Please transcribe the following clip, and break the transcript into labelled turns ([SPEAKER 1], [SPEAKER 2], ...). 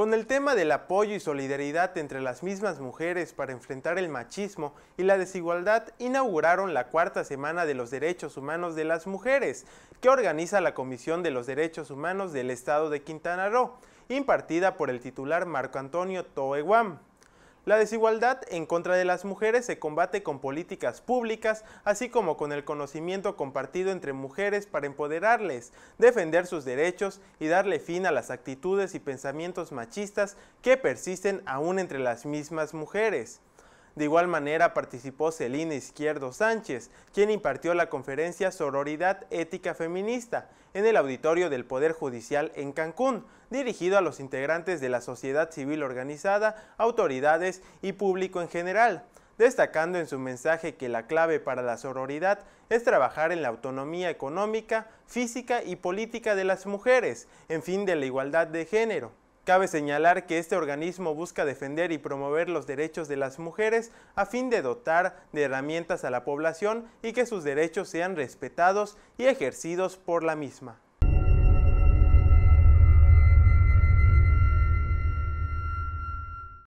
[SPEAKER 1] Con el tema del apoyo y solidaridad entre las mismas mujeres para enfrentar el machismo y la desigualdad, inauguraron la cuarta semana de los derechos humanos de las mujeres, que organiza la Comisión de los Derechos Humanos del Estado de Quintana Roo, impartida por el titular Marco Antonio Toeguam. La desigualdad en contra de las mujeres se combate con políticas públicas, así como con el conocimiento compartido entre mujeres para empoderarles, defender sus derechos y darle fin a las actitudes y pensamientos machistas que persisten aún entre las mismas mujeres. De igual manera participó Celina Izquierdo Sánchez, quien impartió la conferencia Sororidad Ética Feminista en el auditorio del Poder Judicial en Cancún, dirigido a los integrantes de la sociedad civil organizada, autoridades y público en general destacando en su mensaje que la clave para la sororidad es trabajar en la autonomía económica, física y política de las mujeres, en fin de la igualdad de género. Cabe señalar que este organismo busca defender y promover los derechos de las mujeres a fin de dotar de herramientas a la población y que sus derechos sean respetados y ejercidos por la misma.